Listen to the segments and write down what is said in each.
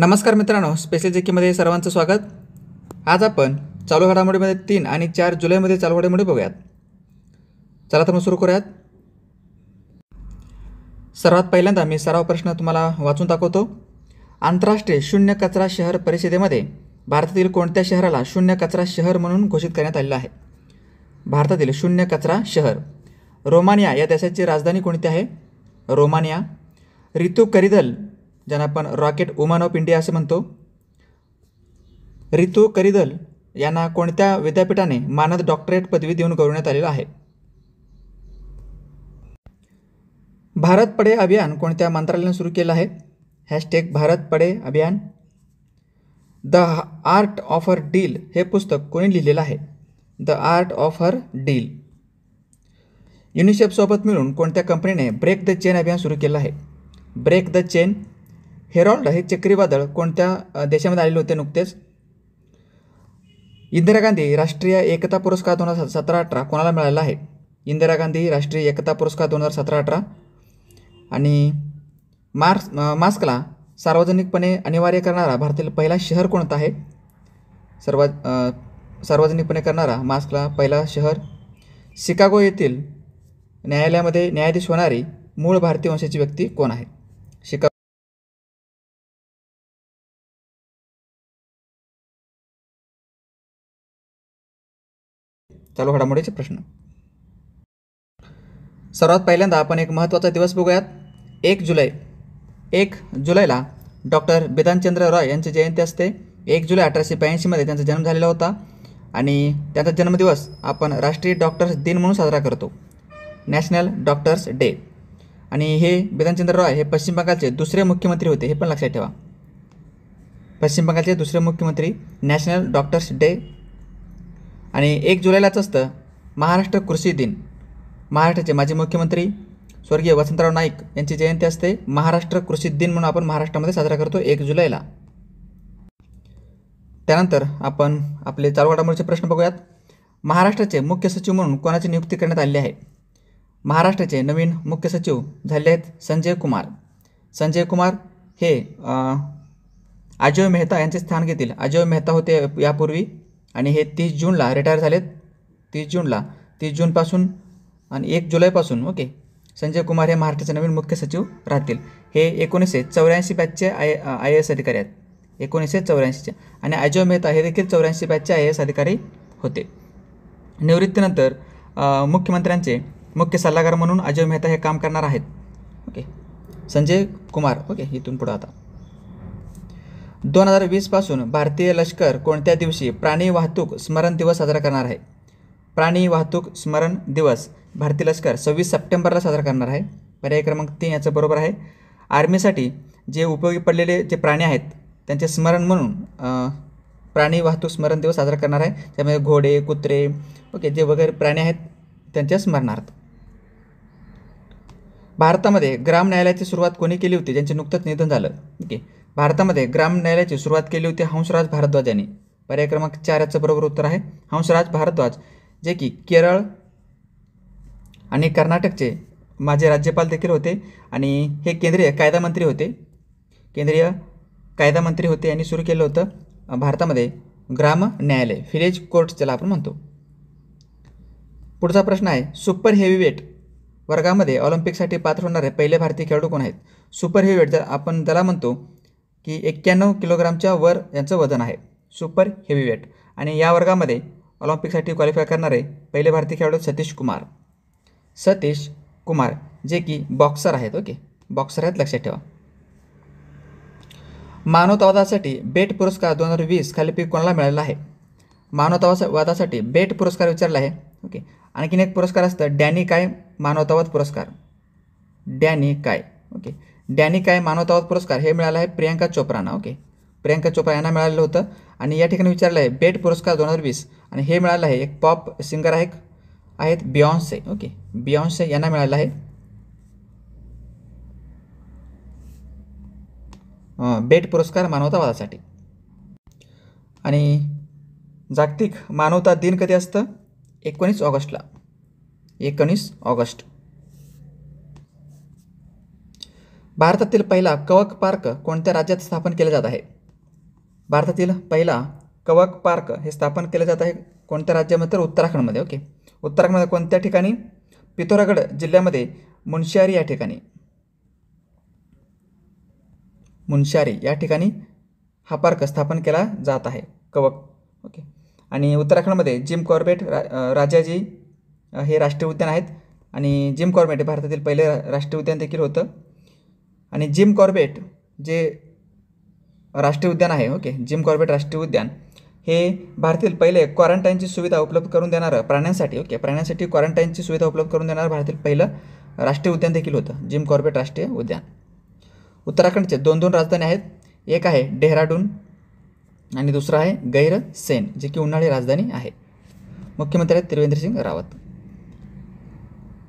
नमस्कार मित्रांनो स्पेशल जेकीमध्ये सर्वांचं स्वागत आज आपण चालू घडामोडीमध्ये तीन आणि चार जुलैमध्ये चालू घडामोडी बघूयात चला तर मग सुरू करूयात सर्वात पहिल्यांदा मी सराव प्रश्न तुम्हाला वाचून दाखवतो आंतरराष्ट्रीय शून्य कचरा शहर परिषदेमध्ये भारतातील कोणत्या शहराला शून्य कचरा शहर म्हणून घोषित करण्यात आलेलं आहे भारतातील शून्य कचरा शहर रोमानिया या देशाची राजधानी कोणती आहे रोमानिया रितू करिदल ज्यांना आपण रॉकेट वुमन ऑफ इंडिया असे म्हणतो रितू करिदल यांना कोणत्या विद्यापीठाने मानद डॉक्टरेट पदवी देऊन गौरवण्यात आलेलं आहे भारत पडे अभियान कोणत्या मंत्रालयाने सुरू केलं आहे hashtag Bharat Padhe Abhiyan the art of her deal हे पुस्तक कोणी लिहिलेलं आहे the art of her deal युनिसेफसोबत मिळून कोणत्या कंपनीने ब्रेक द चेन अभियान सुरू केलं आहे ब्रेक द चेन हेरॉल्ड हे चक्रीवादळ कोणत्या देशामध्ये आलेले होते नुकतेच इंदिरा गांधी राष्ट्रीय एकता पुरस्कार दोन हजार सतरा अठरा कोणाला मिळाला आहे इंदिरा गांधी राष्ट्रीय एकता पुरस्कार दोन हजार सतरा अठरा आणि मार्स मास्कला सार्वजनिकपणे अनिवार्य करणारा भारतातील पहिला शहर कोणता आहे सर्व सार्वजनिकपणे करणारा मास्कला पहिला शहर शिकागो येथील न्यायालयामध्ये न्यायाधीश होणारी मूळ भारतीय वंशाची व्यक्ती कोण आहे शिका चालू घडामोडीचे प्रश्न सर्वात पहिल्यांदा आपण एक महत्त्वाचा दिवस बघूयात एक जुलै एक जुलैला डॉक्टर बिधानचंद्र रॉय यांची जयंती असते एक जुलै अठराशे ब्याऐंशीमध्ये त्यांचा जन्म झालेला होता आणि त्यांचा जन्मदिवस आपण राष्ट्रीय डॉक्टर्स दिन म्हणून साजरा करतो नॅशनल डॉक्टर्स डे आणि हे बिधानचंद्र रॉय हे पश्चिम बंगालचे दुसरे मुख्यमंत्री होते हे पण लक्षात ठेवा पश्चिम बंगालचे दुसरे मुख्यमंत्री नॅशनल डॉक्टर्स डे आणि एक जुलैलाच असतं महाराष्ट्र कृषी दिन महाराष्ट्राचे माजी मुख्यमंत्री स्वर्गीय वसंतराव नाईक यांची जयंती असते महाराष्ट्र कृषी दिन म्हणून आपण महाराष्ट्रामध्ये साजरा करतो एक जुलैला त्यानंतर आपण आपले चालू घडामोडीचे प्रश्न बघूयात महाराष्ट्राचे मुख्य सचिव म्हणून कोणाची नियुक्ती करण्यात आली आहे महाराष्ट्राचे नवीन मुख्य सचिव झाले आहेत संजय कुमार संजय कुमार हे अजय मेहता यांचे स्थान घेतील अजय मेहता होते यापूर्वी आणि हे तीस जूनला रिटायर झालेत तीस जूनला तीस जूनपासून आणि एक जुलैपासून ओके संजय कुमार हे महाराष्ट्राचे नवीन मुख्य सचिव राहतील हे एकोणीसशे चौऱ्याऐंशी बॅचचे आय आय एस अधिकारी आहेत एकोणीसशे चौऱ्याऐंशीचे आणि अजय मेहता हे देखील चौऱ्याऐंशी बॅचचे आय एस अधिकारी होते निवृत्तीनंतर मुख्यमंत्र्यांचे मुख्य सल्लागार म्हणून अजय मेहता हे काम करणार आहेत ओके संजय कुमार ओके इथून पुढं आता दोन हजार वीसपासून भारतीय लष्कर कोणत्या दिवशी प्राणी वाहतूक स्मरण दिवस साजरा करणार आहे प्राणी वाहतूक स्मरण दिवस भारतीय लष्कर सव्वीस सप्टेंबरला साजरा करणार आहे पर्याय क्रमांक तीन याचं बरोबर आहे आर्मीसाठी जे उपयोगी पडलेले जे प्राणी आहेत त्यांचे स्मरण म्हणून प्राणी वाहतूक स्मरण दिवस साजरा करणार आहे त्यामध्ये घोडे कुत्रे ओके जे वगैरे प्राणी आहेत त्यांच्या स्मरणार्थ भारतामध्ये ग्राम न्यायालयाची सुरुवात कोणी केली होती ज्यांचे नुकतंच निधन झालं ओके भारतामध्ये ग्राम न्यायालयाची सुरुवात केली होती हंसराज भारद्वाज यांनी पर्याय क्रमांक चार याचं बरोबर उत्तर आहे हंसराज भारद्वाज जे की केरळ आणि कर्नाटकचे माझे राज्यपाल देखील होते आणि हे केंद्रीय कायदा मंत्री होते केंद्रीय कायदा मंत्री होते यांनी सुरू केलं होतं भारतामध्ये ग्राम न्यायालय व्हिलेज कोर्ट ज्याला आपण म्हणतो पुढचा प्रश्न आहे सुपर हेवीवेट वर्गामध्ये ऑलिम्पिकसाठी पात्र होणारे पहिले भारतीय खेळाडू कोण आहेत सुपर हेवीवेट जर आपण त्याला म्हणतो की एक्क्याण्णव किलोग्रामच्या वर यांचं वजन आहे सुपर हेवीवेट आणि या वर्गामध्ये ऑलिम्पिकसाठी क्वालिफाय करणारे पहिले भारतीय खेळाडू सतीश कुमार सतीश कुमार जे की बॉक्सर आहेत ओके बॉक्सर आहेत लक्षात ठेवा मानवतावादासाठी बेट पुरस्कार दोन हजार वीस पीक कोणाला मिळाला आहे मानवतावादासाठी बेट पुरस्कार विचारला आहे ओके आणखीन एक पुरस्कार असतं डॅनी काय मानवतावाद पुरस्कार डॅनी काय ओके डॅनी काय मानवतावाद पुरस्कार हे मिळालं आहे प्रियांका चोप्राना ओके प्रियांका चोप्रा यांना मिळालेलं होतं आणि या ठिकाणी विचारलं आहे बेट पुरस्कार दोन हजार वीस आणि हे मिळालं आहे एक पॉप सिंगर आहे आहेत बियॉन्से ओके बियॉन्से यांना मिळालं आहे बेट पुरस्कार मानवतावादासाठी आणि जागतिक मानवता दिन कधी असतं एकोणीस ऑगस्टला एकोणीस ऑगस्ट भारतातील पहिला कवक पार्क कोणत्या राज्यात स्थापन केले जात आहे भारतातील पहिला कवक पार्क हे स्थापन केलं जात आहे कोणत्या राज्यामध्ये तर उत्तराखंडमध्ये ओके उत्तराखंडमध्ये कोणत्या ठिकाणी पिथोरागड जिल्ह्यामध्ये मुनशारी या ठिकाणी मुनशारी या ठिकाणी हा पार्क स्थापन केला जात आहे कवक ओके आणि उत्तराखंडमध्ये जिम कॉर्बेट रा राजाजी हे राष्ट्रीय उद्यान आहेत आणि जिम कॉर्बेट हे भारतातील पहिले राष्ट्रीय उद्यान देखील होतं आणि जिम कॉर्बेट जे राष्ट्रीय उद्यान आहे ओके जिम कॉर्बेट राष्ट्रीय उद्यान हे भारतातील पहिले क्वारंटाईनची सुविधा उपलब्ध करून देणारं प्राण्यांसाठी ओके प्राण्यांसाठी क्वारंटाईनची सुविधा उपलब्ध करून देणारं भारतातील पहिलं राष्ट्रीय उद्यान देखील होतं जिम कॉर्बेट राष्ट्रीय उद्यान उत्तराखंडचे दोन दोन राजधानी आहेत एक आहे डेहराडून आणि दुसरं आहे गैरसेन जे की उन्हाळी राजधानी आहे मुख्यमंत्री आहेत त्रिवेंद्रसिंग रावत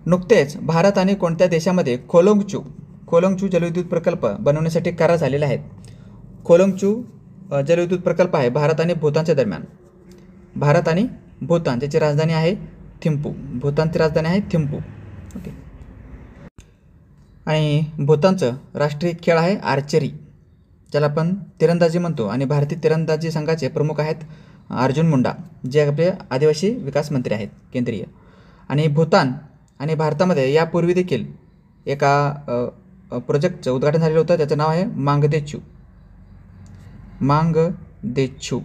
नुकतेच भारत आणि कोणत्या देशामध्ये खोलोंगचू खोलंगचू जलविद्युत प्रकल्प बनवण्यासाठी करार झालेले आहेत खोलंगचू जलविद्युत प्रकल्प आहे भारत आणि भूतानच्या दरम्यान भारत आणि भूतान ज्याची राजधानी आहे थिंपू भूतानची राजधानी आहे थिंपू ओके आणि भूतानचं राष्ट्रीय खेळ आहे आर्चरी ज्याला आपण तिरंदाजी म्हणतो आणि भारतीय तिरंदाजी संघाचे प्रमुख आहेत अर्जुन मुंडा जे आपले आदिवासी विकास मंत्री आहेत केंद्रीय आणि भूतान आणि भारतामध्ये यापूर्वी देखील एका प्रोजेक्टचं उद्घाटन झालेलं होतं त्याचं नाव आहे मांग देच्छू मांग देच्छू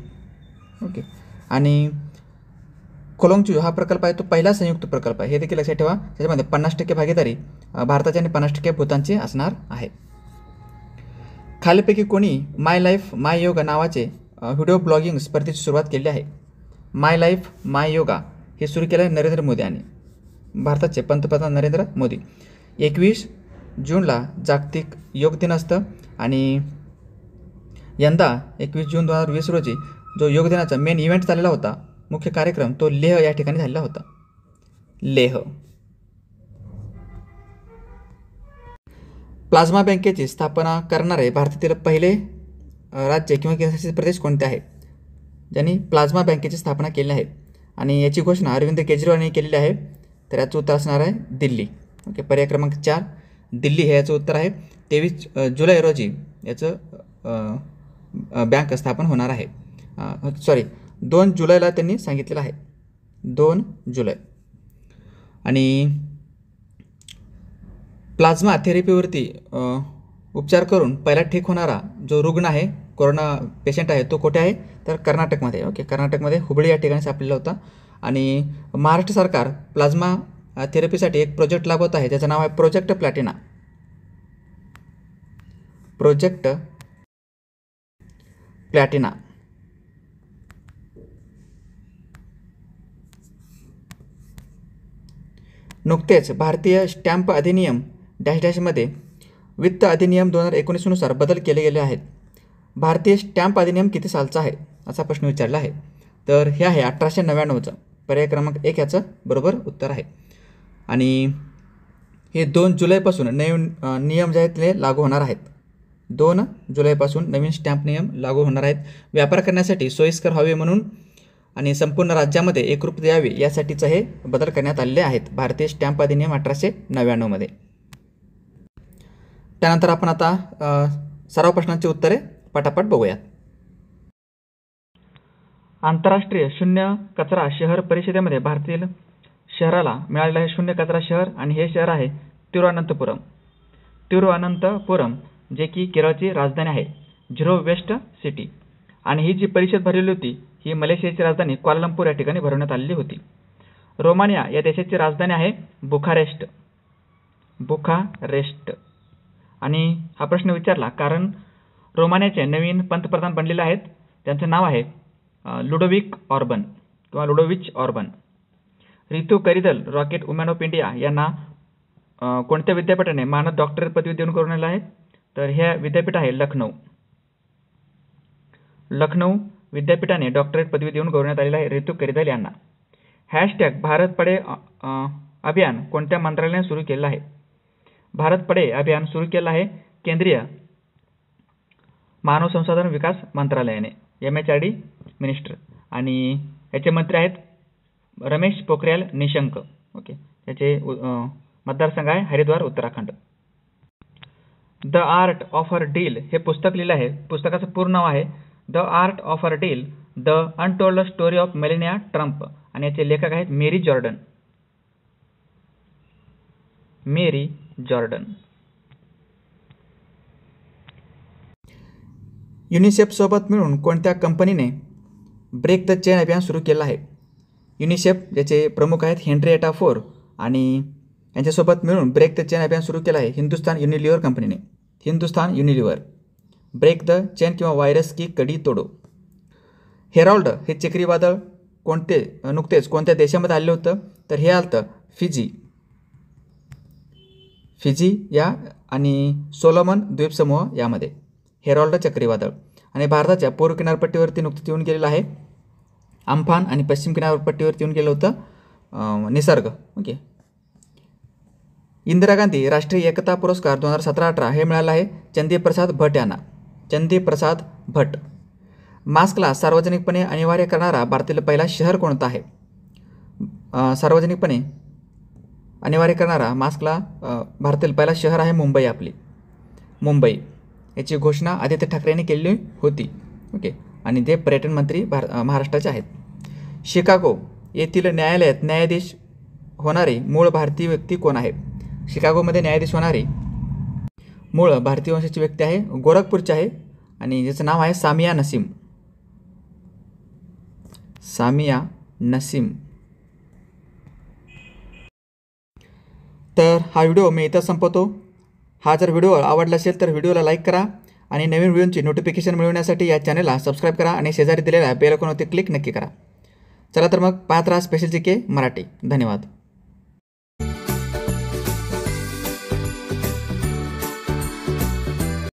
ओके आणि कोलोंगचू हा प्रकल्प आहे तो पहिला संयुक्त प्रकल्प आहे हे देखील लक्षात ठेवा त्याच्यामध्ये पन्नास टक्के भागीदारी भारताची आणि पन्नास टक्के भूतानची असणार आहे खालीपैकी कोणी माय लाईफ माय योगा नावाचे व्हिडिओ ब्लॉगिंग स्पर्धेची सुरुवात केली आहे माय लाईफ माय योगा हे सुरू केलं आहे नरेंद्र मोदी यांनी भारताचे पंतप्रधान नरेंद्र मोदी एकवीस जूनला जागतिक योग दिन असतं आणि यंदा एकवीस जून दोन हजार वीस रोजी जो योग दिनाचा मेन इव्हेंट झालेला होता मुख्य कार्यक्रम तो लेह या ठिकाणी झालेला होता लेह प्लाझ्मा बँकेची स्थापना करणारे भारतातील पहिले राज्य किंवा केंद्रशासित प्रदेश कोणते आहे ज्यांनी प्लाझ्मा बँकेची स्थापना केली आहे आणि याची घोषणा अरविंद केजरीवाल यांनी केलेली आहे तर याचं उत्तर असणार आहे दिल्ली ओके पर्याय क्रमांक चार दिल्ली हे याचं उत्तर आहे तेवीस जुलै रोजी याचं बँक स्थापन होणार आहे सॉरी दोन जुलैला त्यांनी सांगितलेलं आहे दोन जुलै आणि प्लाझ्मा थेरपीवरती उपचार करून पहिला ठीक होणारा जो रुग्ण आहे कोरोना पेशंट आहे तो कुठे आहे तर कर्नाटकमध्ये ओके कर्नाटकमध्ये हुबळी या ठिकाणी सापडलेला होता आणि महाराष्ट्र सरकार प्लाझ्मा थेरपीसाठी एक प्रोजेक्ट लागत आहे त्याचं नाव आहे प्रोजेक्ट प्लॅटिना प्रोजेक्ट प्लॅटिना नुकतेच भारतीय स्टॅम्प अधिनियम डॅश डॅशमध्ये वित्त अधिनियम दोन हजार एकोणीसनुसार बदल केले गेले आहेत भारतीय स्टॅम्प अधिनियम किती सालचा आहे असा प्रश्न विचारला आहे तर हे आहे अठराशे नव्याण्णवचं पर्याय क्रमांक एक याचं बरोबर उत्तर आहे आणि हे दोन जुलैपासून नवीन नियम जे आहेत ते लागू होणार आहेत दोन जुलैपासून नवीन स्टॅम्प नियम लागू होणार आहेत व्यापार करण्यासाठी सोयीस्कर व्हावे म्हणून आणि संपूर्ण राज्यामध्ये एकरूप यावी यासाठीचं हे बदल करण्यात आलेले आहेत भारतीय स्टॅम्प अधिनियम अठराशे नव्याण्णवमध्ये त्यानंतर आपण आता सर्व प्रश्नांची उत्तरे पटापट बघूयात आंतरराष्ट्रीय शून्य कचरा शहर परिषदेमध्ये भारतीय शहराला मिळालेलं आहे शून्य कचरा शहर आणि हे शहर आहे तिरुअनंतपुरम तिरुअनंतपुरम जे की केरळची राजधानी आहे झिरो वेस्ट सिटी आणि ही जी परिषद भरलेली होती ही मलेशियाची राजधानी क्वालालंपूर या ठिकाणी भरवण्यात आलेली होती रोमानिया या देशाची राजधानी आहे बुखारेस्ट बुखारेस्ट आणि हा प्रश्न विचारला कारण रोमानियाचे नवीन पंतप्रधान बनलेले आहेत त्यांचं नाव आहे लुडोविक ऑर्बन किंवा Ludovic Orban Ritu Karidhal rocket woman of India यांना कोणत्या विद्यापीठाने मानद डॉक्टरेट पदवी देऊन करून आहे तर हे विद्यापीठ आहे लखनौ लखनौ विद्यापीठाने डॉक्टरेट पदवी देऊन गौरवण्यात आलेला आहे रितू करिदल यांना हॅशटॅग भारत पडे अभियान कोणत्या मंत्रालयाने सुरू केलं आहे भारत पडे अभियान सुरू केलं आहे केंद्रीय मानव संसाधन विकास मंत्रालयाने M H R D minister आणि याचे मंत्री आहेत रमेश पोखरियाल निशंक ओके त्याचे मतदारसंघ आहे Haridwar Uttarakhand the art of her deal हे पुस्तक लिहिलं आहे पुस्तकाचं पूर्ण नाव आहे the art of her deal the untold story of Melania Trump आणि याचे लेखक आहेत मेरी जॉर्डन मेरी जॉर्डन युनिसेफसोबत मिळून कोणत्या कंपनीने ब्रेक द चेन अभियान सुरू केलं आहे युनिसेफ ज्याचे प्रमुख आहेत एटा फोर आणि यांच्यासोबत मिळून ब्रेक द चेन अभियान सुरू केलं आहे हिंदुस्थान युनिलिव्हर कंपनीने Hindustan Unilever break the chain किंवा व्हायरस की कडी तोडो हेरॉल्ड हे चक्रीवादळ कोणते नुकतेच कोणत्या देशामध्ये आलेलं होतं तर हे आलं फिजी फिजी या आणि सोलोमन द्वीपसमूह यामध्ये हेरॉल्ड चक्रीवादळ आणि भारताच्या पूर्व किनारपट्टीवरती नुकतंच येऊन गेलेलं आहे आम्फान आणि पश्चिम किनारपट्टीवरती येऊन गेलं होतं निसर्ग ओके इंदिरा गांधी राष्ट्रीय एकता पुरस्कार दोन हजार सतरा अठरा हे मिळालं आहे चंदीप्रसाद भट यांना चंदीप्रसाद भट मास्कला सार्वजनिकपणे अनिवार्य करणारा भारतातील पहिला शहर कोणता आहे सार्वजनिकपणे अनिवार्य करणारा मास्कला भारतातील पहिला शहर आहे मुंबई आपली मुंबई याची घोषणा आदित्य ठाकरेंनी केली होती ओके आणि ते पर्यटन मंत्री भार महाराष्ट्राचे आहेत शिकागो येथील न्यायालयात न्यायाधीश होणारे मूळ भारतीय व्यक्ती कोण आहे शिकागोमध्ये न्यायाधीश होणारी मूळ भारतीय वंशाची व्यक्ती आहे गोरखपूरची आहे आणि ज्याचं नाव आहे सामिया नसीम सामिया नसीम तर हा व्हिडिओ मी इथं संपवतो हा जर व्हिडिओ आवडला असेल तर व्हिडिओला लाईक करा आणि नवीन व्हिडिओंची नोटिफिकेशन मिळवण्यासाठी या चॅनलला सबस्क्राईब करा आणि शेजारी दिलेल्या बेलकॉनवरती क्लिक नक्की करा चला तर मग पाहत राहा स्पेशल जी के मराठी धन्यवाद